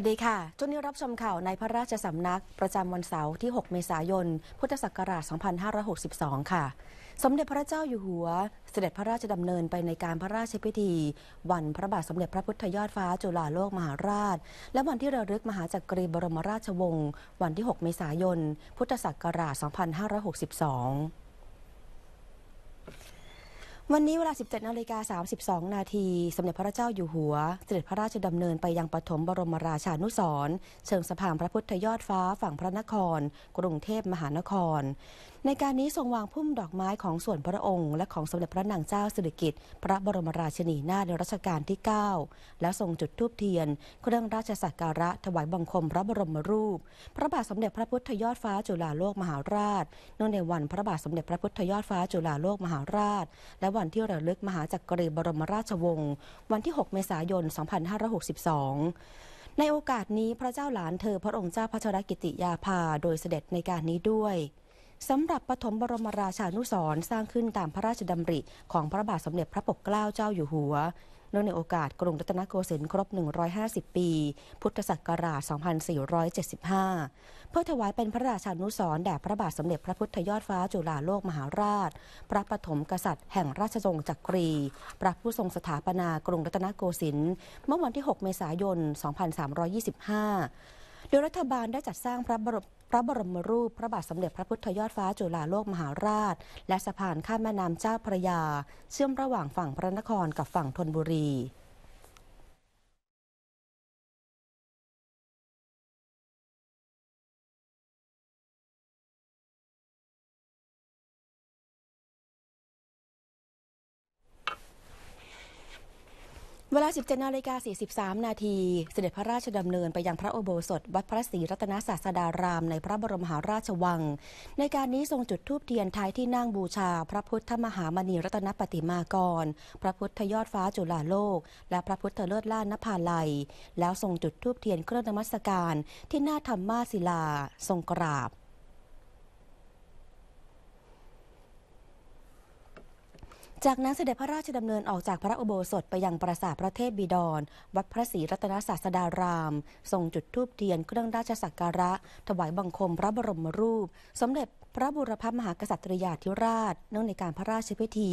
วัสดีค่ะช่วงนี้รับชมข่าวในพระราชสำนัก ประจำวันเสาร์ที่ 6 เมษายน พุทธศักราช 2562 ค่ะ สมเด็จพระเจ้าอยู่หัว เสด็จพระราชดำเนินไปในการพระราชพิธี วันพระบาทสมเด็จพระพุทธยอดฟ้า จุฬาโลกมหาราช และวันที่ระลึกมหาจักรีบรมราชวงศ์วันที่ 6 เมษายน พุทธศักราช 2562วันนี้เวลา 17นาฬิกา32 นาทีสมเด็จพระเจ้าอยู่หัวเสด็จพระราชดำเนินไปยังปฐมบรมราชานุสรเชิงสะพานพระพุทธยอดฟ้าฝั่งพระนคร กรุงเทพมหานครในการนี้ทรงวางพุ่มดอกไม้ของส่วนพระองค์ และของสมเด็จพระนางเจ้าสิริกิติ์พระบรมราชินีนาถในรัชกาลที่ 9 และทรงจุดธูปเทียน เครื่องราชสักการะถวายบังคม พระบรมรูป พระบาทสมเด็จพระพุทธยอดฟ้าจุฬาโลกมหาราชเนื่องในวันพระบาทสมเด็จพระพุทธยอดฟ้าจุฬาโลกมหาราช และวันที่ระลึกมหาจักรีบรมราชวงศ์วันที่ 6 เมษายน 2562 ในโอกาสนี้พระเจ้าหลานเธอพระองค์เจ้าพระชรกิติยาภาโดยเสด็จในการนี้ด้วยสำหรับปฐมบรมราชานุสรสร้างขึ้นตามพระราชดำริ ของพระบาทสมเด็จพระปกเกล้าเจ้าอยู่หัวเนื่องในโอกาสกรุงรัตนโกสินทร์ครบ 150 ปี พุทธศักราช 2475เพื่อถวายเป็นพระราชานุสรแด่พระบาทสมเด็จพระพุทธยอดฟ้าจุฬาโลกมหาราช พระปฐมกษัตริย์แห่งราชวงศ์จักรีพระผู้ทรงสถาปนากรุงรัตนโกสินทร์เมื่อวันที่ 6 เมษายน 2325 โดยรัฐบาลได้จัดสร้างพระบรมระบรมรูปพระบาทสมเด็จพระพุทธยอดฟ้าจุฬาโลกมหาราช และสะพานข้ามแม่น้ำเจ้าพระยา เชื่อมระหว่างฝั่งพระนครกับฝั่งธนบุรีเวลา 17นาฬิกา 43 นาที เสด็จพระราชดำเนินไปยังพระโอุโบสถ วัดพระศรีรัตนศาสดาราม ในพระบรมหาราชวัง ในการนี้ทรงจุดธูปเทียนท้ายที่นั่งบูชา พระพุทธมหามณีรัตนปฏิมากร พระพุทธยอดฟ้าจุฬาโลก และพระพุทธเลิศล้านนภาลัย แล้วทรงจุดธูปเทียนเครื่องนมัสการที่หน้าธรรมมาศิลาทรงกราบจากนั้นเสด็จพระราชดำเนินออกจากพระอุโบสถไปยังปราสาทพระเทพบิดร วัดพระศรีรัตนศาสดารามทรงจุดธูปเทียน เครื่องราชสักการะ ถวายบังคมพระบรมรูป สมเด็จพระบุรพมหากษัตริยาธิราชเนื่องในการพระราชพิธี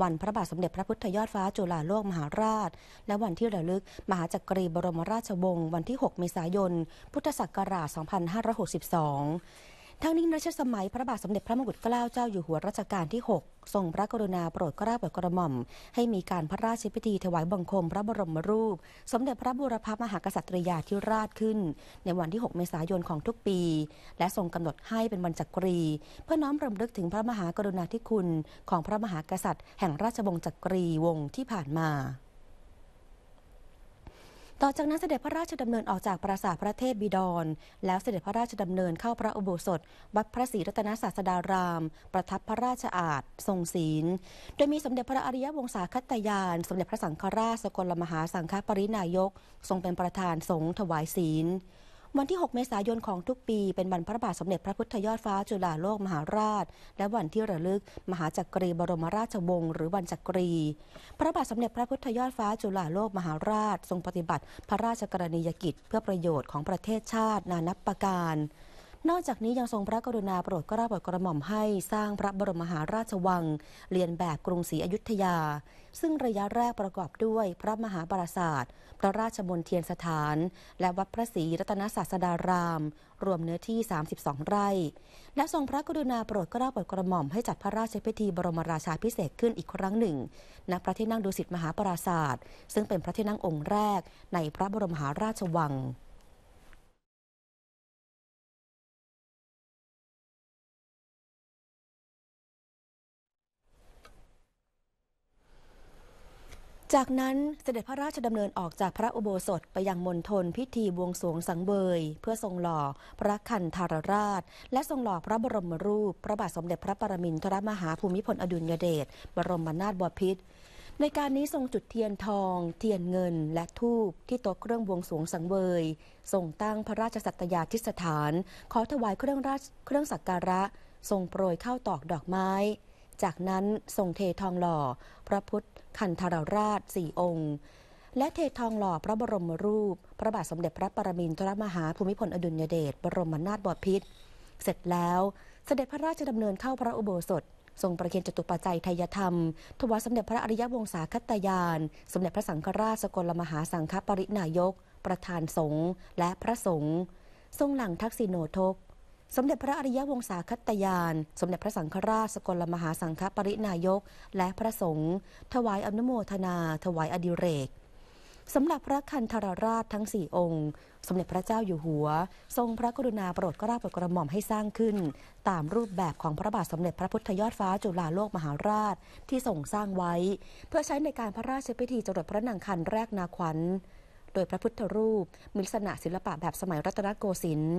วันพระบาทสมเด็จพระพุทธยอด ฟ้าจุฬาโลกมหาราช และวันที่ระลึก มหาจักรีบรมราชวงศ์วันที่6เมษายนพุทธศักราช 2562ทั้งนี้รัชสมัยพระบาทสมเด็จพระมงกุฎเกล้าเจ้าอยู่หัวรัชกาลที่ 6 ทรงพระกรุณาโปรดเกล้าโปรดกระหม่อม ให้มีการพระราชพิธีถวายบังคมพระบรมรูป สมเด็จพระบูรพามหากษัตริยาธิราชขึ้น ในวันที่ 6 เมษายนของทุกปี และทรงกำหนดให้เป็นวันจักรี เพื่อน้อมรำลึกถึงพระมหากรุณาธิคุณของพระมหากษัตริย์แห่งราชวงศ์จักรีวงศ์ที่ผ่านมาต่อจากนั้นเสด็จพระราชดำเนินออกจากปราสาทพระเทพบิดร แล้วเสด็จพระราชดำเนินเข้าพระอุโบสถวัดพระศรีรัตนศาสดารามประทับพระราชอาณทรงศีล โดยมีสมเด็จพระอริยวงศาคตยาน สมเด็จพระสังฆราชสกลมหาสังฆปรินายก ทรงเป็นประธานสงฆ์ถวายศีลวันที่ 6 เมษายนของทุกปี เป็นวันพระบาทสมเด็จพระพุทธยอดฟ้า จุฬาโลกมหาราช และวันที่ระลึก มหาจักรี บรมราชวงศ์หรือวันจักรี พระบาทสมเด็จพระพุทธยอดฟ้า จุฬาโลกมหาราช ทรงปฏิบัติพระราชกรณียกิจ เพื่อประโยชน์ของประเทศชาติ นานับประการนอกจากนี้ยังทรงพระกรุณาโปรดกระบอกรกระหม่อมให้สร้างพระบรมมหาราชวัง เรียนแบบกรุงศรีอยุธยา ซึ่งระยะแรกประกอบด้วยพระมหาปราศาสตร์พระราชมนเทียนสถาน และวัดพระศรีรัตนศาสดารามรวมเนื้อที่ 32 ไร่และทรงพระกรุณาโปรดกระบอกรกระหม่อมให้จัดพระราชพิธีบรมราชาพิเศษขึ้นอีกครั้งหนึ่งณพระที่นั่งดุสิตมหาปราศาสตร์ซึ่งเป็นพระที่นั่งองค์แรกในพระบรมหาราชวังจากนั้นเสด็จพระราชดำเนินออกจากพระอุโบสถไปยังมณฑลพิธีบวงสวงสังเวยเพื่อทรงหล่อพระคันธารราชและทรงหล่อพระบรมรูป พระบาทสมเด็จพระปรมินทรมหาภูมิพลอดุลยเดชบรมนาถบพิตรในการนี้ทรงจุดเทียนทอง เทียนเงินและทูบที่โต๊ะเครื่องบวงสวงสังเวยทรงตั้งพระราชสัตยาธิสถาน ขอถวายเครื่องราชเครื่องสักการะทรงโปรยข้าวตอกดอกไม้จากนั้นทรงเททองหล่อ พระพุทธคันธารราชสี่องค์ และเททองหล่อพระบรมรูป พระบาทสมเด็จพระปรมินทรมหาภูมิพลอดุลยเดชบรมนาถบพิตรเสร็จแล้วสเสด็จพระราชดำเนินเข้าพระอุโบสถทรงประเคนจตุปัจจัยไทยธรรมถวายสมเด็จพระอริยวงศาคตยานสมเด็จพระสังฆราชสกลมหาสังฆปรินายก ประธานสงฆ์และพระสงฆ์ทรงหลังทักษิโนทกสมเด็จพระอริยวงศาคตยาน สมเด็จพระสังฆราชสกลมหาสังฆปรินายก และพระสงฆ์ถวายอนุโมทนาถวายอดิเรกสำหรับพระคันธรราชทั้งสี่องค์ สมเด็จพระเจ้าอยู่หัว ทรงพระกรุณาโปรดกร้าโปรดกระหม่อมให้สร้างขึ้น ตามรูปแบบของพระบาทสมเด็จพระพุทธยอดฟ้าจุฬาโลกมหาราชที่ทรงสร้างไว้ เพื่อใช้ในการพระราชพิธีจรดพระนางคันแรกนาขวัญ โดยพระพุทธรูปมีลักษณะศิลปะแบบสมัยรัตนโกสินทร์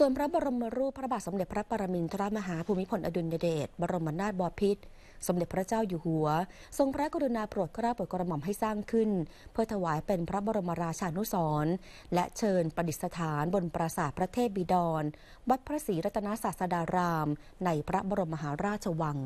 ส่วนพระบรมรูปพระบาทสมเด็จพระปรมินทรมหาภูมิพลอดุลยเดชบรมนาถบพิตรสมเด็จพระเจ้าอยู่หัว ทรงพระกรุณาโปรดกระเโปรดกระหม่อมให้สร้างขึ้น เพื่อถวายเป็นพระบรมราชานุสรณ์และเชิญประดิษฐานบนปราสาทพระเทพบิดรวัดพระศรีรัตนศาสดาราม ในพระบรมมหาราชวัง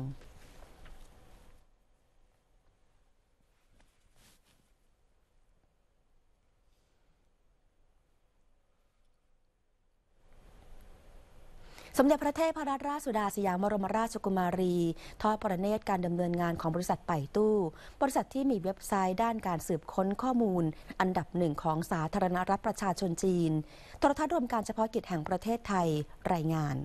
มเด็จพระเทพรัตนราชสุดาสยามบรมราชกุมารี ทอดพระเนตรการดำเนินงานของบริษัท ไปตู้ บริษัทที่มีเว็บไซต์ด้านการสืบค้นข้อมูล อันดับหนึ่งของสาธารณรัฐประชาชนจีนโทรทัศน์รวมการเฉพาะกิจแห่งประเทศไทยรายงาน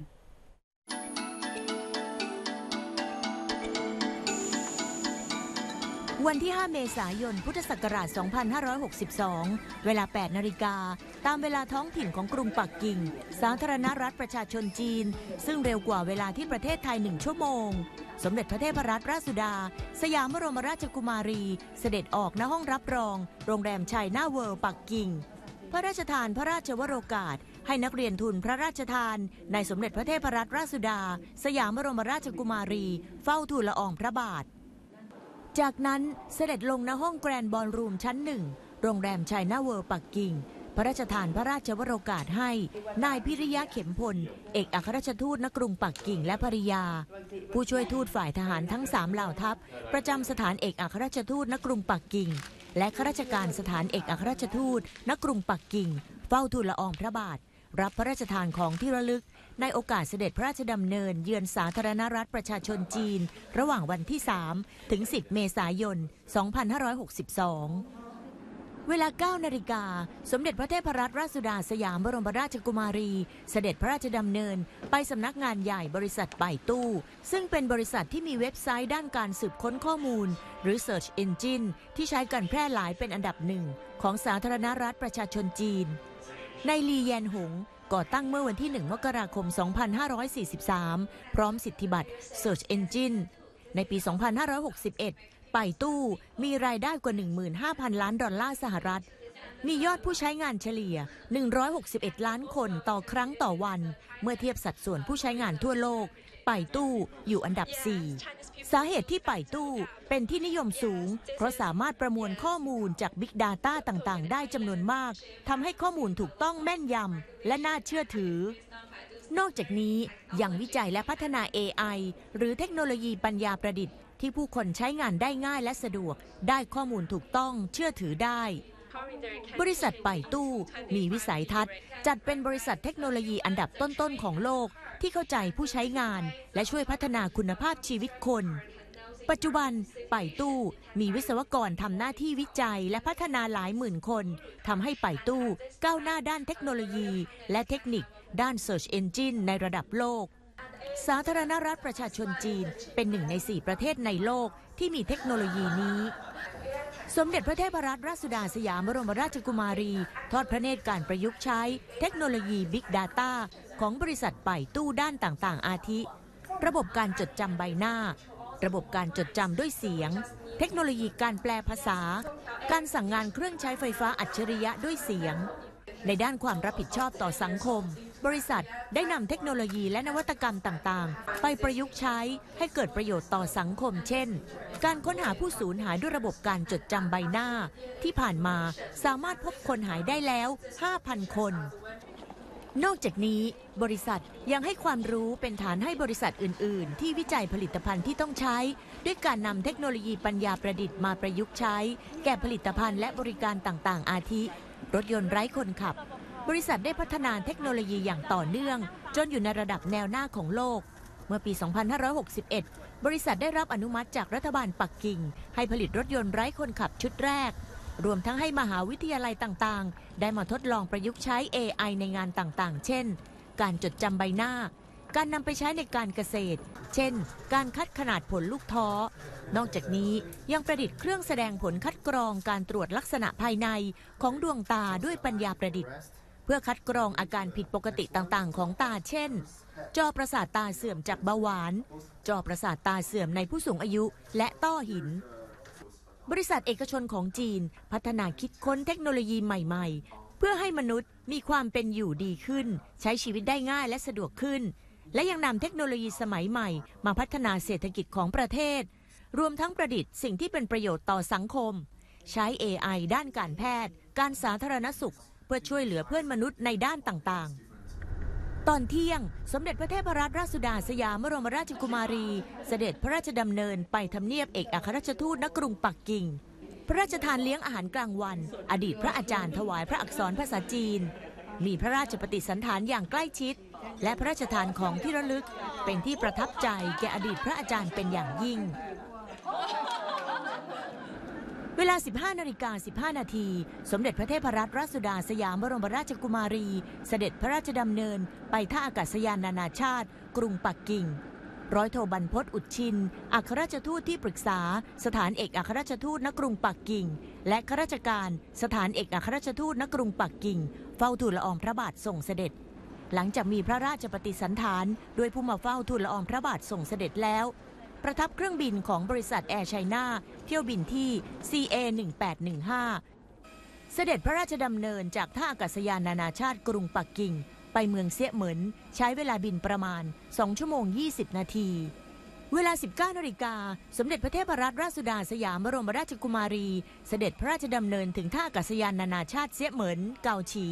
วันที่ 5 เมษายน พุทธศักราช2562 เวลา 8นาฬิกา ตามเวลาท้องถิ่นของกรุงปักกิ่ง สาธารณรัฐประชาชนจีน ซึ่งเร็วกว่าเวลาที่ประเทศไทย 1 ชั่วโมง สมเด็จพระเทพรัตนราชสุดา สยามบรมราชกุมารี เสด็จออกณห้องรับรอง โรงแรมชัยนาเวิร์ปักกิ่ง พระราชทานพระราชวโรกาสให้นักเรียนทุนพระราชทาน ในสมเด็จพระเทพรัตนราชสุดา สยามบรมราชกุมารี เฝ้าทูลละอองพระบาทจากนั้นเสด็จลงณห้องแกรนบอลรูมชั้นหนึ่งโรงแรมชัยนาเวิร์ปักกิ่ง พระราชทานพระราชวโรกาสให้นายพิริยะเข็มพล เอกอัครราชทูตนกรุงปักกิ่งและภริยา ผู้ช่วยทูตฝ่ายทหารทั้งสามเหล่าทัพ ประจำสถานเอกอัครราชทูตนกรุงปักกิ่ง และข้าราชการสถานเอกอัครราชทูตนกรุงปักกิ่ง เฝ้าทูลละอองพระบาท รับพระราชทานของที่ระลึกในโอกาสเสด็จพระราชดำเนินเยือนสาธารณรัฐประชาชนจีน ระหว่างวันที่ 3 ถึง 10 เมษายน 2562 เวลา 9นาฬิกา สมเด็จพระเทพรัตนราชสุดาสยามบรมราชกุมารี เสด็จพระราชดำเนิน ไปสำนักงานใหญ่บริษัทไปตู้ ซึ่งเป็นบริษัทที่มีเว็บไซต์ด้านการสืบค้นข้อมูลหรือ Search Engine ที่ใช้กันแพร่หลายเป็นอันดับหนึ่งของสาธารณรัฐประชาชนจีน ในลีแยนหงก่อตั้งเมื่อวันที่ 1 มกราคม 2543 พร้อมสิทธิบัตร Search Engine ในปี 2561 ไปตู้มีรายได้กว่า 15,000 ล้านดอลลาร์สหรัฐ มียอดผู้ใช้งานเฉลี่ย 161 ล้านคนต่อครั้งต่อวัน เมื่อเทียบสัดส่วนผู้ใช้งานทั่วโลกไปตู้อยู่อันดับ 4 สาเหตุที่ไปตู้เป็นที่นิยมสูง เพราะสามารถประมวลข้อมูลจาก Big Data ต่างๆ ได้จำนวนมากทำให้ข้อมูลถูกต้องแม่นยำและน่าเชื่อถือ นอกจากนี้ยังวิจัยและพัฒนา AI หรือเทคโนโลยีปัญญาประดิษฐ์ที่ผู้คนใช้งานได้ง่ายและสะดวกได้ข้อมูลถูกต้องเชื่อถือได้ บริษัทไปตู้มีวิสัยทัศน์ จัดเป็นบริษัทเทคโนโลยีอันดับต้นๆของโลกที่เข้าใจผู้ใช้งานและช่วยพัฒนาคุณภาพชีวิตคน ปัจจุบันไยตู้มีวิศวกรทำหน้าที่วิจัยและพัฒนาหลายหมื่นคนทำให้ไยตู้ ก้าวหน้าด้านเทคโนโลยี และเทคนิค ด้าน Search Engine ในระดับโลก สาธารณรัฐประชาชนจีนเป็นหนึ่งในสี่ประเทศในโลกที่มีเทคโนโลยีนี้สมเด็จพระเทพรัตนราชสุดาสยามบรมราชกุมารี ทอดพระเนตรการประยุกต์ใช้เทคโนโลยี Big Data ของบริษัทไปตู้ด้านต่างๆอาทิ ระบบการจดจำใบหน้า ระบบการจดจำด้วยเสียง เทคโนโลยีการแปลภาษา การสั่งงานเครื่องใช้ไฟฟ้าอัจฉริยะด้วยเสียง ในด้านความรับผิดชอบต่อสังคมบริษัทได้นำเทคโนโลยีและนวัตกรรมต่างๆ ไปประยุกต์ใช้ให้เกิดประโยชน์ต่อสังคมเช่น การค้นหาผู้สูญหายด้วยระบบการจดจำใบหน้า ที่ผ่านมาสามารถพบคนหายได้แล้ว 5,000 คน นอกจากนี้บริษัทยังให้ความรู้เป็นฐานให้บริษัทอื่นๆ ที่วิจัยผลิตภัณฑ์ที่ต้องใช้ ด้วยการนำเทคโนโลยีปัญญาประดิษฐ์มาประยุกต์ใช้ แก่ผลิตภัณฑ์และบริการต่างๆ อาทิ รถยนต์ไร้คนขับบริษัทได้พัฒนาเทคโนโลยีอย่างต่อเนื่อง จนอยู่ในระดับแนวหน้าของโลก เมื่อปี 2561 บริษัทได้รับอนุมัติจากรัฐบาลปักกิ่ง ให้ผลิตรถยนต์ไร้คนขับชุดแรก รวมทั้งให้มหาวิทยาลัยต่างๆ ได้มาทดลองประยุกต์ใช้ AI ในงานต่างๆ เช่น การจดจำใบหน้า การนำไปใช้ในการเกษตร เช่น การคัดขนาดผลลูกท้อ นอกจากนี้ยังประดิษฐ์เครื่องแสดงผลคัดกรองการตรวจลักษณะภายในของดวงตาด้วยปัญญาประดิษฐ์เพื่อคัดกรองอาการผิดปกติต่างๆ ของตาเช่น จอประสาทตาเสื่อมจากเบาหวาน จอประสาทตาเสื่อมในผู้สูงอายุและต้อหิน บริษัทเอกชนของจีน พัฒนาคิดค้นเทคโนโลยีใหม่ ๆ เพื่อให้มนุษย์มีความเป็นอยู่ดีขึ้น ใช้ชีวิตได้ง่ายและสะดวกขึ้น และยังนำเทคโนโลยีสมัยใหม่มาพัฒนาเศรษฐกิจของประเทศ รวมทั้งประดิษฐ์สิ่งที่เป็นประโยชน์ต่อสังคม ใช้ AI ด้านการแพทย์ การสาธารณสุขเพื่อช่วยเหลือเพื่อนมนุษย์ในด้านต่างๆ ตอนเที่ยง สมเด็จพระเทพรัตนราชสุดาสยามบรมราชกุมารี เสด็จพระราชดำเนินไปทำเนียบเอกอัครราชทูตณกรุงปักกิ่ง พระราชทานเลี้ยงอาหารกลางวัน อดีตพระอาจารย์ถวายพระอักษรภาษาจีน มีพระราชปฏิสันถาน อย่างใกล้ชิด และพระราชทานของที่ระลึกเป็นที่ประทับใจแก่อดีตพระอาจารย์เป็นอย่างยิ่งเวลา 15 นาฬิกา15 นาที สมเด็จพระเทพรัตนราชสุดาสยามบรมราชกุมารี เสด็จพระราชดำเนินไปท่าอากาศยานนานาชาติกรุงปักกิ่ง ร้อยโทบรรพศอุดชิน อัครราชทูตที่ปรึกษา สถานเอกอัครราชทูตณกรุงปักกิ่ง และข้าราชการ สถานเอกอัครราชทูตณกรุงปักกิ่ง เฝ้าทูลละอองพระบาทส่งเสด็จ หลังจากมีพระราชปฏิสันถานด้วยผู้มาเฝ้าทูลละอองพระบาทส่งเสด็จแล้วประทับเครื่องบินของบริษัทแอร์ไชน่าเที่ยวบินที่ CA 1815เสด็จพระราชดำเนินจากท่าอากาศยานนานาชาติกรุงปักกิ่ง ไปเมืองเสียเหมินใช้เวลาบินประมาณ 2 ชั่วโมง 20 นาที เวลา 19นาฬิกาสมเด็จพระเทพรัตนราชสุดาสยามบรมราชกุมารี เสด็จพระราชดำเนินถึงท่าอากาศยานนานาชาติเสียเหมินเกาฉี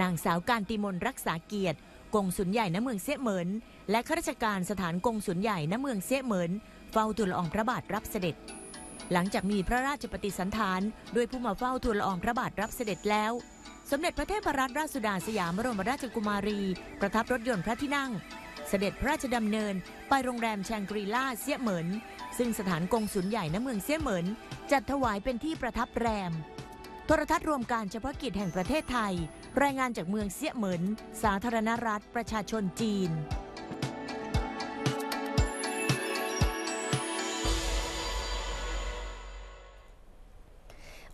นางสาวการติมนรักษาเกียรติกงสุนใหญ่ณเมืองเสียเหมินและข้าราชการสถานกงสุลใหญ่ณเมืองเสียเหมินเฝ้าทูลละอองพระบาทรับเสด็จ หลังจากมีพระราชปฏิสันถานด้วยผู้มาเฝ้าทูลละอองพระบาทรับเสด็จแล้ว สมเด็จพระเทพรัตนราชสุดาสยามบรมราชกุมารี ประทับรถยนต์พระที่นั่ง เสด็จพระราชดำเนินไปโรงแรมแชงกรีลาเสียเหมินซึ่งสถานกงสุลใหญ่ณเมืองเสียเหมินจัดถวายเป็นที่ประทับแรม โทรทัศน์รวมการเฉพาะกิจแห่งประเทศไทย รายงานจากเมืองเสียเหมินสาธารณรัฐประชาชนจีน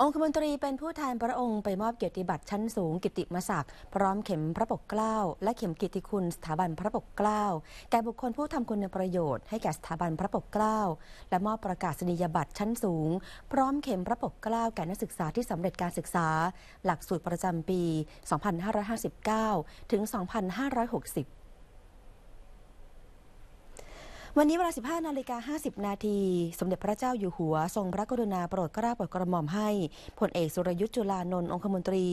องคมนตรีเป็นผู้แทนพระองค์ไปมอบเกียรติบัตรชั้นสูงกิติมศักดิ์พร้อมเข็มพระปกเกล้าและเข็มกิติคุณสถาบันพระปกเกล้าแก่บุคคลผู้ทำคุณประโยชน์ให้แก่สถาบันพระปกเกล้าและมอบประกาศนียบัตรชั้นสูง พร้อมเข็มพระปกเกล้าแก่นักศึกษาที่สำเร็จการศึกษา หลักสูตรประจำปี 2559 ถึง 2560วันนี้เวลา 15นาฬิกา50 นาที สมเด็จพระเจ้าอยู่หัว ทรงพระกรุณาโปรดเกล้าโปรดกระหม่อมให้พลเอกสุรยุทธ์จุลานนท์องคมนตรี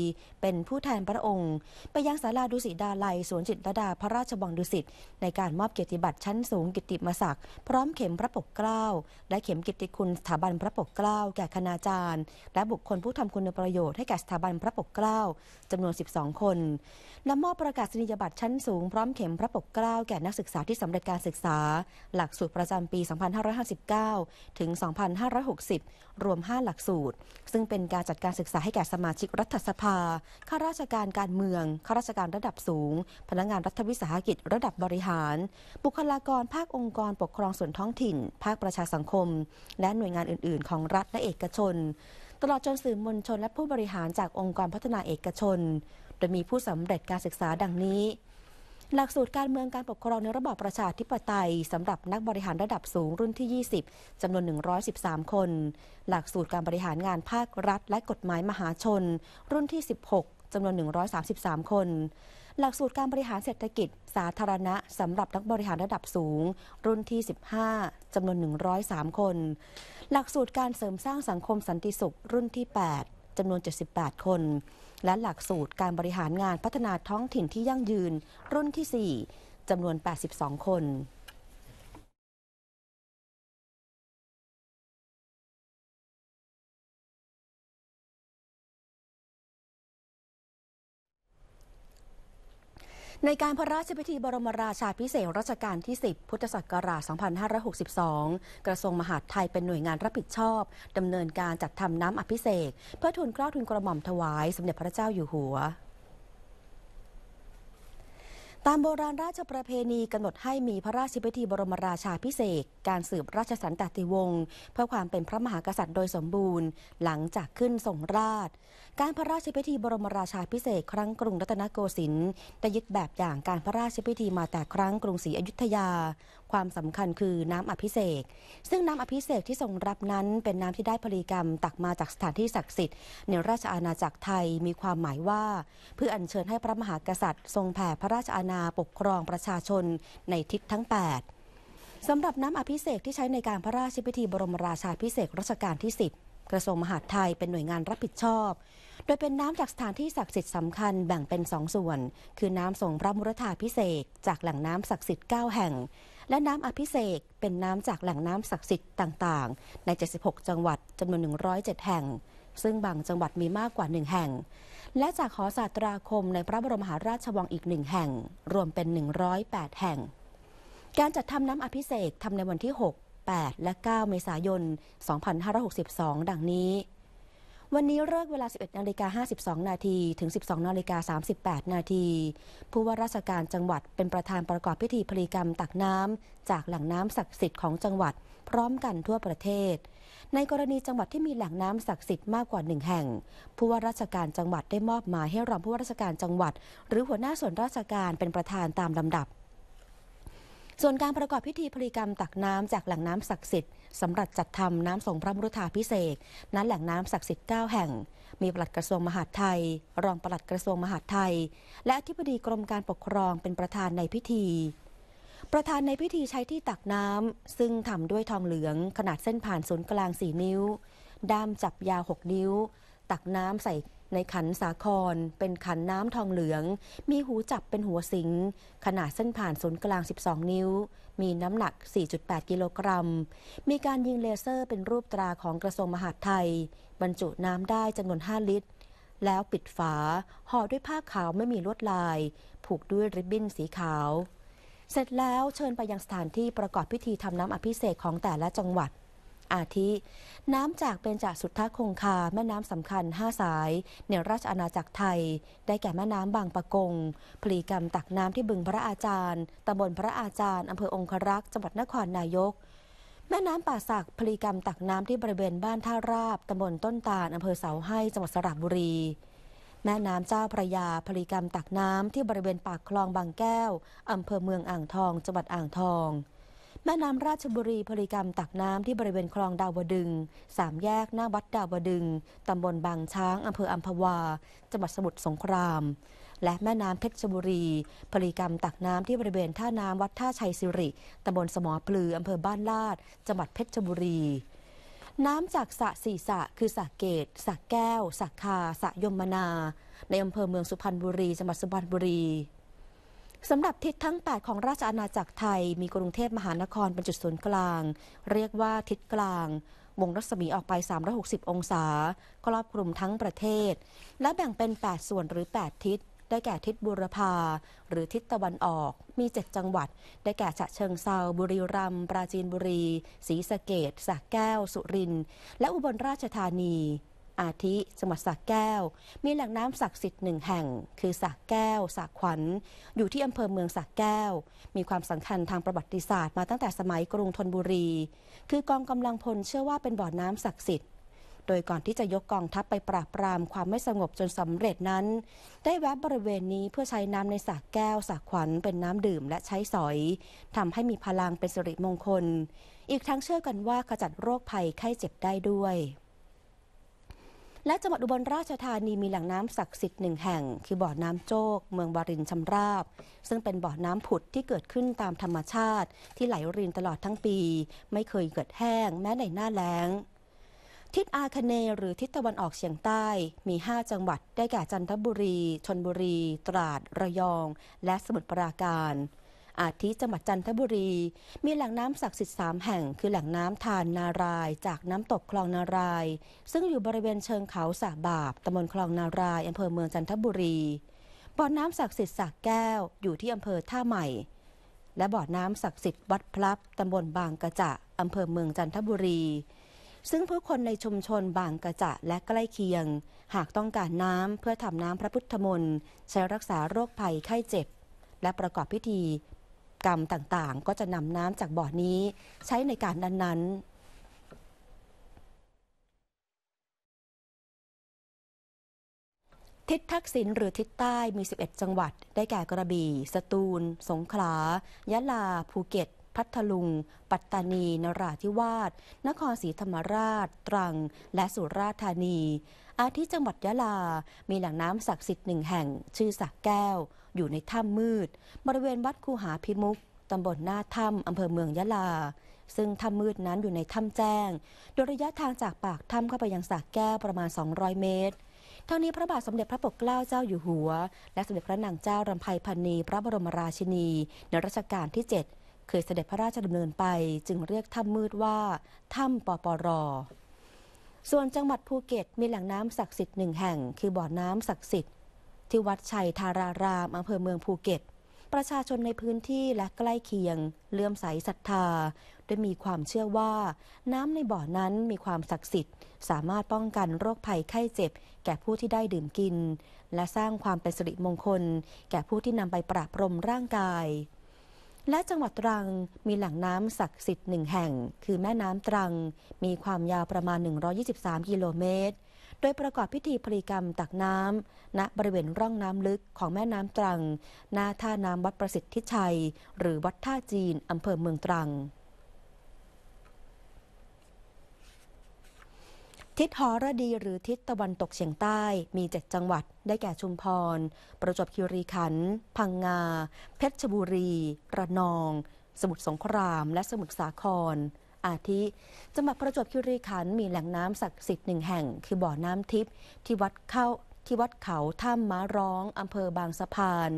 เป็นผู้แทนพระองค์ ไปยังศาลาดุสิตดาลัยสวนจิตรดาพระราชวังดุสิตในการมอบเกียรติบัตรชั้นสูงกิตติมศักดิ์พร้อมเข็มพระปกเกล้า และเข็มกิตติคุณสถาบันพระปกเกล้าแก่คณาจารย์ และบุคคลผู้ทำคุณประโยชน์ให้แก่สถาบันพระปกเกล้าจำนวน12คนและมอบประกาศนียบัตรชั้นสูงพร้อมเข็มพระปกเกล้าแก่นักศึกษาที่สำเร็จการศึกษาหลักสูตรประจำปี 2559 ถึง 2560 รวม 5 หลักสูตร ซึ่งเป็นการจัดการศึกษาให้แก่สมาชิกรัฐสภา ข้าราชการการเมือง ข้าราชการระดับสูง พนักงานรัฐวิสาหกิจระดับบริหาร บุคลากรภาคองค์กรปกครองส่วนท้องถิ่น ภาคประชาสังคม และหน่วยงานอื่นๆ ของรัฐและเอกชน ตลอดจนสื่อมวลชน และผู้บริหารจากองค์กรพัฒนาเอกชน โดยมีผู้สำเร็จการศึกษาดังนี้หลักสูตรการเมืองการปกครองในระบอบประชาธิปไตยสำหรับนักบริหารระดับสูงรุ่นที่ 20 จำนวน 113 คน หลักสูตรการบริหารงานภาครัฐ และกฎหมายมหาชน รุ่นที่ 16 จำนวน 133 คน หลักสูตรการบริหารเศรษฐกิจ สาธารณะสำหรับนักบริหารระดับสูง รุ่นที่ 15 จำนวน 103 คน หลักสูตรการเสริมสร้างสังคมสันติสุข รุ่นที่ 8 จำนวน 78 คนและหลักสูตรการบริหารงานพัฒนาท้องถิ่นที่ยั่งยืน รุ่นที่ 4จำนวน 82 คนในการพระราชพิธีบรมราชาพิเศษรัชกาลที่ 10 พุทธศักราช 2562 กระทรวงมหาดไทยเป็นหน่วยงานรับผิดชอบดำเนินการจัดทำน้ำอภิเษกเพื่อทุนกล้าทุนกระหม่อมถวายสมเด็จพระเจ้าอยู่หัวตามโบราณราชประเพณีกำหนดให้มีพระราชพิธีบรมราชาพิเศษการสืบราชสันตติวงศ์เพื่อความเป็นพระมหากษัตริย์โดยสมบูรณ์หลังจากขึ้นทรงราช การพระราชพิธีบรมราชาพิเศษครั้งกรุงรัตนโกสินทร์ได้ยึดแบบอย่างการพระราชพิธีมาแต่ครั้งกรุงศรีอยุธยาความสำคัญคือน้ำอภิเษกซึ่งน้ำอภิเษกที่ทรงรับนั้นเป็นน้ำที่ได้พลีกรรม ตักมาจากสถานที่ศักดิ์สิทธิ์ ในราชอาณาจักรไทยมีความหมายว่า เพื่ออัญเชิญให้พระมหากษัตริย์ทรงแผ่พระราชอาณาปกครองประชาชนในทิศทั้ง 8สำหรับน้ำอภิเษกที่ใช้ในการพระราชพิธีบรมราชาพิเศษรัชกาลที่ 10 กระทรวงมหาดไทยเป็นหน่วยงานรับผิดชอบดยเป็นน้ำจากสถานที่ศักดิ์สิทธิ์สำคัญแบ่งเป็นสองส่วน คือน้ำส่งพระมุรธาพิเศษจากแหล่งน้ำศักดิ์สิทธิ์9แห่งและน้ำอภิเษกเป็นน้ำจากแหล่งน้ำศักดิ์สิทธิ์ต่างๆ ใน 76 จังหวัดจำนวน 107 แห่ง ซึ่งบางจังหวัดมีมากกว่าหนึ่งแห่งและจากหอศาสตราคมในพระบรมหาราชวังอีกหนึ่งแห่ง รวมเป็น 108 แห่ง การจัดทำน้ำอภิเษกทำในวันที่6 8และ9เมษายน2562ดังนี้วันนี้เลิกเวลา 11นาฬิกา52 นาทีถึง 12นาฬิกา 38 นาที ผู้ว่าราชการจังหวัดเป็นประธานประกอบพิธีพลีกรรมตักน้ำจากแหล่งน้ำศักดิ์สิทธิ์ของจังหวัด พร้อมกันทั่วประเทศ ในกรณีจังหวัดที่มีแหล่งน้ำศักดิ์สิทธิ์มากกว่าหนึ่งแห่ง ผู้ว่าราชการจังหวัดได้มอบหมายให้รองผู้ว่าราชการจังหวัด หรือหัวหน้าส่วนราชการเป็นประธานตามลำดับส่วนการประกอบพิธีพลีกรรมตักน้ำจากแหล่งน้ำศักดิ์สิทธิ์สำหรับจัดทำน้ำสงพระมรุทธาพิเศษนั้นแหล่งน้ำศักดิ์สิทธิ์9แห่ง มีปลัดกระทรวงมหาดไทย รองปลัดกระทรวงมหาดไทย และอธิบดีกรมการปกครองเป็นประธานในพิธี ประธานในพิธีใช้ที่ตักน้ำ ซึ่งทำด้วยทองเหลือง ขนาดเส้นผ่านศูนย์กลาง 4 นิ้วด้ามจับยาว 6 นิ้ว ตักน้ำใส่ในขันสาคร เป็นขันน้ำทองเหลือง มีหูจับเป็นหัวสิงขนาดเส้นผ่านศูนย์กลาง 12 นิ้ว มีน้ำหนัก 4.8 กิโลกรัม มีการยิงเลเซอร์เป็นรูปตราของกระทรวงมหาดไทย บรรจุน้ำได้จำนวน5 ลิตร แล้วปิดฝาห่อด้วยผ้าขาวไม่มีลวดลาย ผูกด้วยริบบิ้นสีขาว เสร็จแล้วเชิญไปยังสถานที่ประกอบพิธีทำน้ำอภิเษกของแต่ละจังหวัดอาทิ น้ำจากเป็นจากสุทธคงคาแม่น้ำสำคัญ 5 สายในราชอาณาจักรไทย ได้แก่แม่น้ำบางปะกงพลีกรรมตักน้ำที่บึงพระอาจารย์ตำบลพระอาจารย์อำเภอองครักษ์จังหวัดนครนายก แม่น้ำป่าสักพลีกรรมตักน้ำที่บริเวณบ้านท่าราบตำบลต้นตาลอำเภอเสาให้จังหวัดสระบุรี แม่น้ำเจ้าพระยาพลีกรรมตักน้ำที่บริเวณปากคลองบางแก้วอำเภอเมืองอ่างทองจังหวัดอ่างทองแม่น้ำราชบุรีพลิกรรมตักน้ำที่บริเวณคลองดาวดึงสามแยกหน้าวัดดาวดึงตำบลบางช้างอำเภออัมพวาจังหวัดสมุทรสงคราม และแม่น้ำเพชรบุรีพลิกรรมตักน้ำที่บริเวณท่าน้ำวัดท่าชัยสิริตำบลสมอปลืออำเภอบ้านลาดจังหวัดเพชรบุรี น้ำจากสระสีสะ คือสระเกตสระแก้วสระคาสระยมนา ในอำเภอเมืองสุพรรณบุรีจังหวัดสุพรรณบุรีสำหรับทิศทั้ง 8 ของราชอาณาจักรไทย มีกรุงเทพมหานครเป็นจุดศูนย์กลาง เรียกว่าทิศกลางวงรัศมีออกไป 360 องศาครอบคลุมทั้งประเทศ และแบ่งเป็น 8 ส่วนหรือ 8 ทิศ ได้แก่ทิศบุรพาหรือทิศตะวันออก มี 7 จังหวัด ได้แก่ฉะเชิงเซาบุรีรัมย์ปราจีนบุรีศรีสะเกดสระแก้ว สุรินทร์และอุบลราชธานีอาทิจังหวัดสระแก้ว มีแหล่งน้ำศักดิ์สิทธิ์หนึ่งแห่ง คือสระแก้วสระขวัญ อยู่ที่อำเภอเมืองสระแก้ว มีความสำคัญทางประวัติศาสตร์มาตั้งแต่สมัยกรุงธนบุรี คือกองกำลังพลเชื่อว่าเป็นบ่อน้ำศักดิ์สิทธิ์ โดยก่อนที่จะยกกองทัพไปปราบปรามความไม่สงบจนสำเร็จนั้น ได้แวะบริเวณนี้เพื่อใช้น้ำในสระแก้วสระขวัญ เป็นน้ำดื่มและใช้สอยทำให้มีพลังเป็นสิริมงคล อีกทั้งเชื่อกันว่าขจัดโรคภัยไข้เจ็บได้ด้วยและจังหวัดอุบลราชธานีมีแหล่งน้ำศักดิ์สิทธิ์หนึ่งแห่งคือบ่อน้ำโจกเมืองบารินชำราบ ซึ่งเป็นบ่อน้ำผุดที่เกิดขึ้นตามธรรมชาติ ที่ไหลรินตลอดทั้งปี ไม่เคยเกิดแห้งแม้ในหน้าแล้งทิศอาคเนหรือทิศตะวันออกเฉียงใต้ มี5จังหวัดได้แก่จันทบุรี ชนบุรี ตราด ระยอง และสมุทรปราการอาทิจังหวัดจันทบุรี มีแหล่งน้ำศักดิ์สิทธิ์สามแห่งคือแหล่งน้ำทานนารายจากน้ำตกคลองนารายซึ่งอยู่บริเวณเชิงเขาสาบาบตำบลคลองนารายอำเภอเมืองจันทบุรีบ่อน้ำศักดิ์สิทธิ์สักแก้วอยู่ที่อำเภอท่าใหม่ และบ่อน้ำศักดิ์สิทธิ์วัดพลับตำบลบางกระจะอำเภอเมืองจันทบุรี ซึ่งผู้คนในชุมชนบางกระจะและใกล้เคียง หากต้องการน้ำเพื่อทำน้ำพระพุทธมนต์ใช้รักษาโรคภัยไข้เจ็บ และประกอบพิธีกรรมต่างๆ ก็จะนำน้ำจากบ่อนี้ใช้ในการนั้นๆทิศทักษิณหรือทิศใต้มี 11 จังหวัด ได้แก่กระบี่ สตูล สงขลา ยะลา ภูเก็ต พัทลุง ปัตตานี นราธิวาส นครศรีธรรมราช ตรัง และสุราษฎร์ธานี อาทิจังหวัดยะลา มีแหล่งน้ำศักดิ์สิทธิ์หนึ่งแห่งชื่อสักแก้วอยู่ในถ้ำมืด บริเวณวัดคูหาพิมุกตำบลหน้าถ้ำอำเภอเมืองยะลา ซึ่งถ้ำมืดนั้นอยู่ในถ้ำแจ้ง โดยระยะทางจากปากถ้ำเข้าไปยังสากแก้วประมาณ 200 เมตร ทั้งนี้พระบาทสมเด็จพระปกเกล้าเจ้าอยู่หัว และสมเด็จพระนางเจ้ารำไพพันนีพระบรมราชินีในรัชกาลที่7เคยเสด็จพระราชดำเนินไป จึงเรียกถ้ำมืดว่าถ้ำปปรส่วนจังหวัดภูเก็ต มีแหล่งน้ำศักดิ์สิทธิ์หนึ่งแห่งคือบ่อน้ำศักดิ์สิทธิ์ที่ วัดชัยธารารามอำเภอเมืองภูเก็ต ประชาชนในพื้นที่และใกล้เคียงเลื่อมใสศรัทธาด้วยมีความเชื่อว่า น้ำในบ่อนั้นมีความศักดิ์สิทธิ์สามารถป้องกันโรคภัยไข้เจ็บ แก่ผู้ที่ได้ดื่มกิน และสร้างความเป็นสิริมงคล แก่ผู้ที่นำไปปราบรมร่างกาย และจังหวัดตรังมีแหล่งน้ำศักดิ์สิทธิ์หนึ่งแห่ง คือแม่น้ำตรัง มีความยาวประมาณ 123 กิโลเมตรดยประกอบพิธีพลีกรรมตักน้ำณบริเวณร่องน้ำลึกของแม่น้ำตรัง หน้าท่าน้ำวัดประสิทธิชัย หรือวัดท่าจีนอำเภอเมืองตรัง ทิศหอระดีหรือทิศตะวันตกเฉียงใต้ มีเจ็ดจังหวัดได้แก่ชุมพร ประจวบคีรีขันธ์พังงา เพชรบุรี ระนอง สมุทรสงคราม และสมุทรสาครอาทิจังหวัดประจวบคีรีขันธ์มีแหล่งน้ำศักดิ์สิทธิ์หนึ่งแห่งคือบ่อน้ำทิพย์ที่วัดเข้าที่วัดเขาถ้ำม้าร้องอำเภอบางสะพาน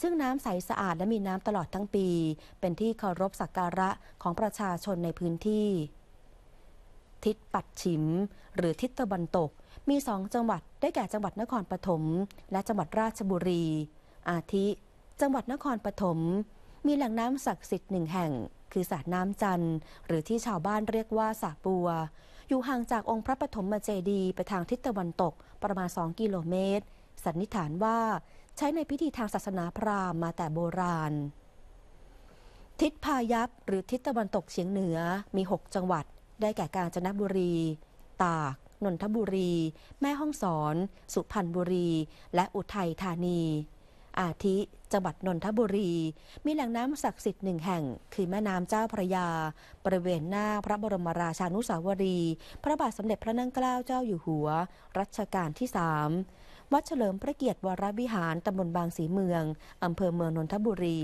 ซึ่งน้ำใสสะอาดและมีน้ำตลอดทั้งปี เป็นที่เคารพสักการะของประชาชนในพื้นที่ ทิศปัดฉิม หรือทิศตะวันตก มีสองจังหวัดได้แก่จังหวัดนครปฐมและจังหวัดราชบุรี อาทิ จังหวัดนครปฐมมีแหล่งน้ำศักดิ์สิทธิ์หนึ่งแห่งคือสระน้ำจันทร์ หรือที่ชาวบ้านเรียกว่าสระบัว อยู่ห่างจากองค์พระปฐมเจดีย์ไปทางทิศตะวันตกประมาณ 2 กิโลเมตร สันนิษฐานว่าใช้ในพิธีทางศาสนาพราหมณ์มาแต่โบราณ ทิศพายัพหรือทิศตะวันตกเฉียงเหนือมี 6 จังหวัด ได้แก่กาญจนบุรี ตาก นนทบุรี แม่ห้องสอน สุพรรณบุรี และอุทัยธานีอาทิจังหวัดนนทบุรี มีแหล่งน้ำศักดิ์สิทธิ์หนึ่งแห่ง คือแม่น้ำเจ้าพระยาบริเวณหน้าพระบรมราชานุสาวรี พระบาทสมเด็จพระนั่งเกล้าเจ้าอยู่หัว รัชกาลที่สามวัดเฉลิมพระเกียรติวรวิหารตำบลบางสีเมืองอำเภอเมืองนนทบุรี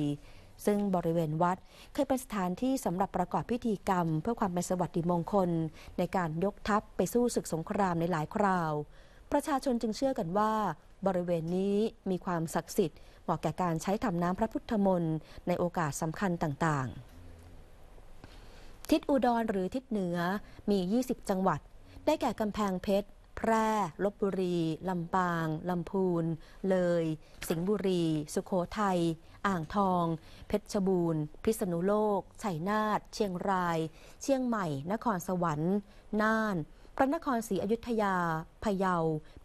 ซึ่งบริเวณวัดเคยเป็นสถานที่สำหรับประกอบพิธีกรรม เพื่อความเป็นสวัสดิมงคลในการยกทัพไปสู้ศึกสงครามในหลายคราว ประชาชนจึงเชื่อกันว่าบริเวณนี้มีความศักดิ์สิทธิ์เหมาะแก่การใช้ทำน้ำพระพุทธมนต์ในโอกาสสำคัญต่าง ๆ ทิศอุดรหรือทิศเหนือมี 20 จังหวัด ได้แก่กำแพงเพชร แพร่ ลบบุรี ลำปาง ลำพูน เลย สิงห์บุรี สุโขทัย อ่างทอง เพชรบูรณ์ พิษณุโลกชัยนาทเชียงราย เชียงใหม่ นครสวรรค์ น่าน พระนครศรีอยุธยา พะเยา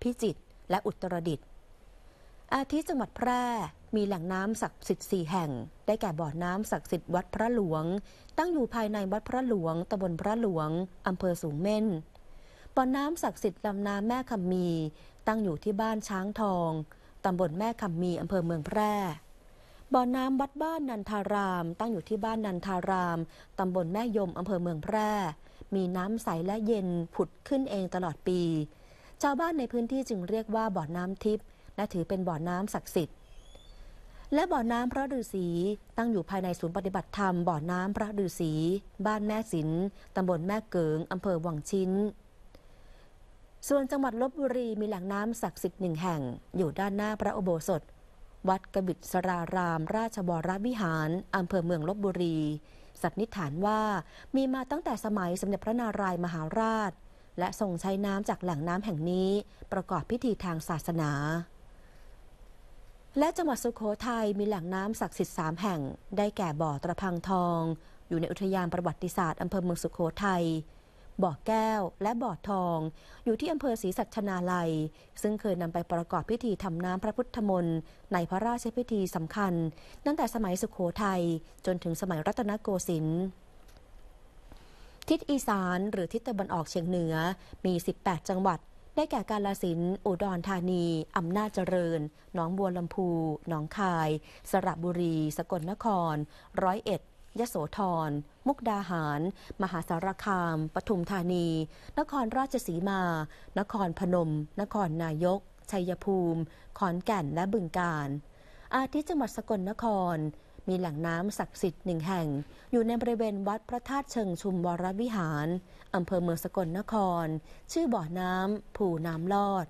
พิจิตร และอุตรดิตถ์อาทิจังหวัดแพร่ มีแหล่งน้ำศักดิ์สิทธิ์สี่แห่ง ได้แก่บ่อน้ำศักดิ์สิทธิ์วัดพระหลวง ตั้งอยู่ภายในวัดพระหลวงตำบลพระหลวงอำเภอสูงเม่น บ่อน้ำศักดิ์สิทธิ์ลำน้ำแม่คำมี ตั้งอยู่ที่บ้านช้างทองตำบลแม่คำมีอำเภอเมืองแพร่ บ่อน้ำวัดบ้านนันทาราม ตั้งอยู่ที่บ้านนันทารามตำบลแม่ยมอำเภอเมืองแพร่ มีน้ำใสและเย็น ผุดขึ้นเองตลอดปีชาวบ้านในพื้นที่จึงเรียกว่าบ่อน้ำทิพย์และถือเป็นบ่อน้ำศักดิ์สิทธิ์ และบ่อน้ำพระฤาษีตั้งอยู่ภายในศูนย์ปฏิบัติธรรมบ่อน้ำพระฤาษีบ้านแม่สินตำบลแม่เกิงอาเภอวังชิ้น ส่วนจังหวัดลบบุรีมีแหล่งน้ำศักดิ์สิทธิ์หนึ่งแห่งอยู่ด้านหน้าพระอุโบสถ วัดกบิดสราราม ราชบรวิหารอาเภอเมืองลบบุรี สันนิษฐานว่ามีมาตั้งแต่สมัยสมเด็จพระนารายมหาราช และส่งใช้น้ำจากแหล่งน้ำแห่งนี้ประกอบพิธีทางศาสนาและจังหวัดสุขโขทัยมีแหล่งน้ำศักดิ์สิทธิ์สามแห่งได้แก่บ่อตะพังทอง อยู่ในอุทยานประวัติศาสตร์อำเภอเมืองสุขโขทัยบ่อแก้วและบ่อทอง อยู่ที่อำเภอศรีสัชนาลัย ซึ่งเคยนำไปประกอบพิธีทำน้ำพระพุทธมนต์ในพระราชพิธีสำคัญ ตั้งแต่สมัยสุขโขทัยจนถึงสมัยรัตนโกสินทร์ทิศอีสานหรือทิศตะวันออกเฉียงเหนือมี 18 จังหวัดได้แก่กาลสินอุดรธานี อำนาจเจริญหนองบัวลำพูหนองคาย สระบุรี สกลนคร ร้อยเอ็ดยโสธร มุกดาหาร มหาสารคาม ปทุมธานี นครราชสีมา นครพนม นครนายก ชัยภูมิ ขอนแก่นและบึงกาฬอาทิตย์จังหวัดสกลนครมีแหล่งน้ำศักดิ์สิทธิ์หนึ่งแห่ง อยู่ในบริเวณวัดพระธาตุเชิงชุมวรวิหารอำเภอเมืองสกลนคร ชื่อบ่อน้ำผู่น้ำลอด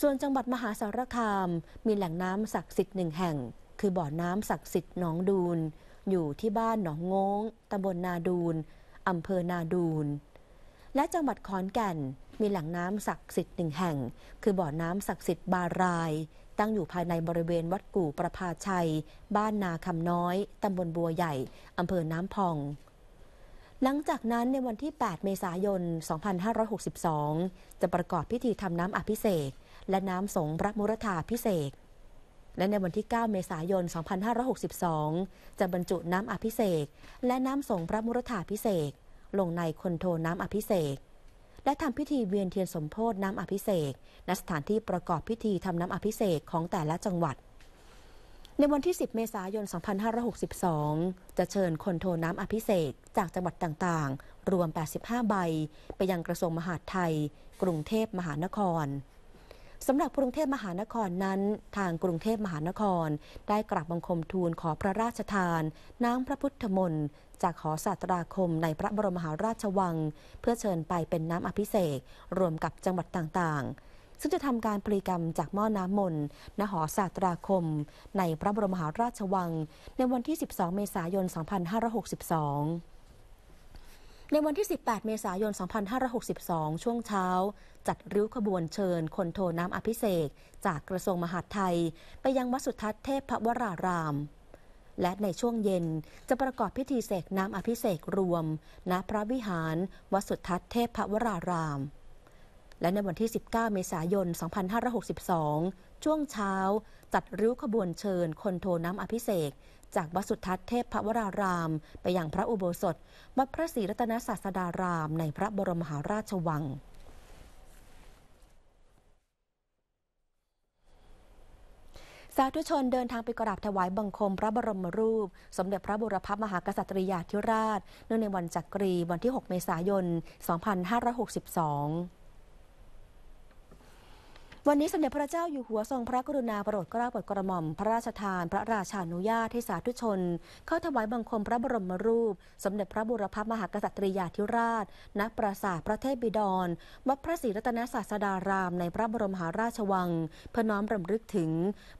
ส่วนจังหวัดมหาสารคามมีแหล่งน้ำศักดิ์สิทธิ์หนึ่งแห่ง คือบ่อน้ำศักดิ์สิทธิ์หนองดูน อยู่ที่บ้านหนองงงตำบลนาดูนอำเภอนาดูน และจังหวัดขอนแก่น มีแหล่งน้ำศักดิ์สิทธิ์หนึ่งแห่ง คือบ่อน้ำศักดิ์สิทธิ์บารายตั้งอยู่ภายในบริเวณวัดกู่ประภาชัย บ้านนาคำน้อย ตำบลบัวใหญ่ อำเภอน้ำพอง หลังจากนั้นในวันที่ 8 เมษายน 2562 จะประกอบพิธีทำน้ำอภิเษกและน้ำสงพระมุรธาพิเศษ และในวันที่ 9 เมษายน 2562 จะบรรจุน้ำอภิเษกและน้ำสงพระมุรธาพิเศษ ลงในคนโทน้ำอภิเษกและทำพิธีเวียนเทียนสมโพธิน้ำอภิเษกณสถานที่ประกอบพิธีทำน้ำอภิเษกของแต่ละจังหวัด ในวันที่ 10 เมษายน 2562 จะเชิญคนโทน้ำอภิเษกจากจังหวัดต่างๆ รวม 85 ใบไปยังกระทรวงมหาดไทยกรุงเทพมหานครสำหรับกรุงเทพมหานครนั้นทางกรุงเทพมหานคร ได้กราบบังคมทูลขอพระราชทาน น้ำพระพุทธมนต์จากหอศาสตราคมในพระบรมหาราชวัง เพื่อเชิญไปเป็นน้ำอภิเษกรวมกับจังหวัดต่างๆ ซึ่งจะทำการปลีกรรมจากหม้อน้ำมนต์ณหอศาสตราคมในพระบรมหาราชวัง ในวันที่ 12 เมษายน 2562 ในวันที่ 18 เมษายน 2562 ช่วงเช้า จัดริ้วขบวนเชิญคนโทน้ำอภิเษกจากกระทรวงมหาดไทยไปยังวัดสุทัศน์เทพพระวรารามและในช่วงเย็นจะประกอบพิธีเสกน้ำอภิเษกรวม ณพระวิหาร วัดสุทัศน์เทพวราราม และในวันที่ 19 เมษายน 2562 ช่วงเช้าจัดริ้วขบวนเชิญคนโทน้ำอภิเษกจากวัดสุทัศน์เทพวราราม ไปยังพระอุโบสถวัดพระศรีรัตนศาสดาราม ในพระบรมหาราชวังสาธุชนเดินทางไปกราบถวายบังคมพระบรมรูป สมเด็จพระบุรพมหากษัตริยาธิราช เนื่องในวันจักรีวันที่ 6 เมษายน 2562วันนี้สมเด็จพระเจ้าอยู่หัวทรงพระกรุณาโปรดเกล้าโปรดกระหม่อมพระราชทานพระราชานุญาตให้สาธุชน เข้าถวายบังคมพระบรมรูป สมเด็จพระบุรพมหากษัตริยาธิราชณปราสาทพระเทพบิดรวัดพระศรีรัตนศาสดาราม ในพระบรมหาราชวังเพื่อน้อมรำลึกถึง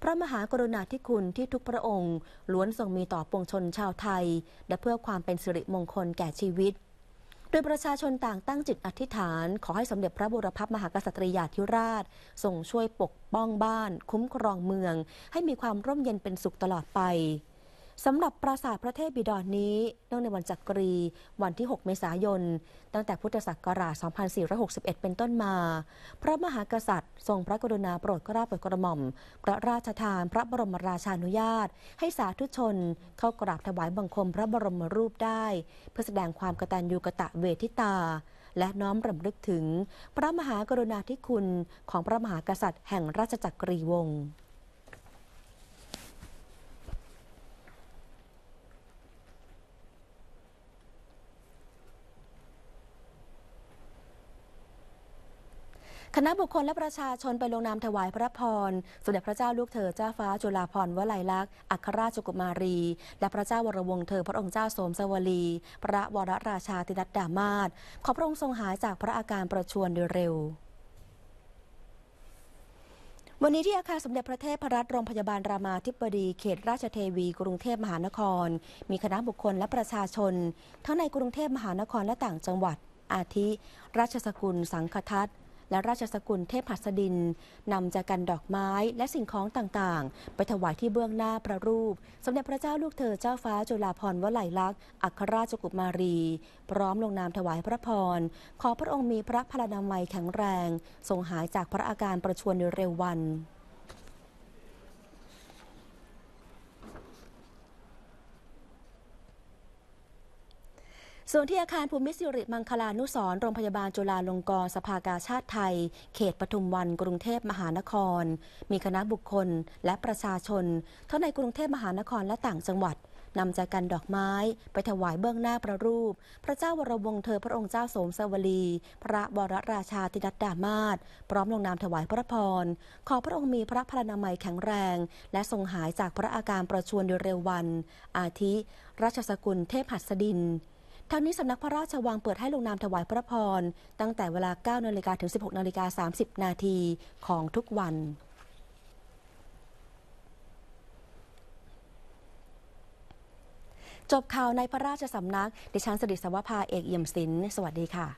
พระมหากรุณาธิคุณที่ทุกพระองค์ล้วนทรงมีต่อปวงชนชาวไทย และเพื่อความเป็นสิริมงคลแก่ชีวิตดยประชาชนต่างตั้งจิตอธิษฐาน ขอให้สมเด็จพระบูรพมหากษัตริยาธิราชทรงช่วยปกป้องบ้าน คุ้มครองเมือง ให้มีความร่มเย็นเป็นสุขตลอดไปสำหรับปราสาทพระเทพบิดรนนี้เนื่องในวันจักรี วันที่ 6 เมษายนตั้งแต่พุทธศักราช 2461 เป็นต้นมา พระมหากษัตริย์ ทรงพระกรุณาโปรดกราาโปรดกระหม่อม พระราชทาน พระบรมราชานุญาต ให้สาธุชนเข้ากราบถวายบังคมพระบรมรูปได้ เพื่อแสดงความกตัญญูกตะเวทิตา และน้อมรำลึกถึง พระมหากรุณาธิคุณของพระมหากษัตริย์แห่งราชจักรีวงศ์คณะบุคคลและประชาชนไปลงนามถวายพระพรสมเด็จพระเจ้าลูกเธอเจ้าฟ้าจุฬาภรณ์วลัยลักษณ์อัครราชกุมารี และพระเจ้าวรวงเธอพระองค์เจ้าสมสวลีพระวรราชาธินัดดามาศขอพระองค์ทรงหายจากพระอาการประชวนโดยเร็ว วันนี้ที่อาคารสมเด็จพระเทพรัตน์โรงพยาบาลรามาธิบดีเขตราชเทวี กรุงเทพมหานคร มีคณะบุคคลและประชาชนทั้งในกรุงเทพมหานครและต่างจังหวัด อาทิราชสกุล สังคทั์และราชสกุลเทพหัสดิน นำจากกันดอกไม้และสิ่งของต่างๆ ไปถวายที่เบื้องหน้าพระรูปสมเด็จพระเจ้าลูกเธอเจ้าฟ้าจุฬาภรณ์วลัยลักษณ์อัครราชกุมารี พร้อมลงนามถวายพระพร ขอพระองค์มีพระพลานามัยแข็งแรงทรงหายจากพระอาการประชวรในเร็ววันส่วนที่อาคารภูมิสิริมังคลานุสรโรงพยาบาลจุฬาลงกรณ์สภากาชาติไทย เขตปทุมวันกรุงเทพมหานคร มีคณะบุคคลและประชาชนทั้งในกรุงเทพมหานครและต่างจังหวัด นำใจกันดอกไม้ไปถวายเบื้องหน้าพระรูป พระเจ้าวรวงเธอพระองค์เจ้าสมสวลี พระบรราชาธินัดดามาศพร้อมลงนามถวายพระพรขอพระองค์มีพระพรนามัยแข็งแรง และทรงหายจากพระอาการประชวนโดยเร็ววัน อาทิราชสกุลเทพหัสดินทางนี้สำนักพระราชวังเปิดให้ลงนามถวายพระพรตั้งแต่เวลา 9นาฬิกาถึง 16นาฬิกา30นาทีของทุกวัน จบข่าวในพระราชสำนักดิฉันสดิสวภาเอกเอี่ยมศิลป์สวัสดีค่ะ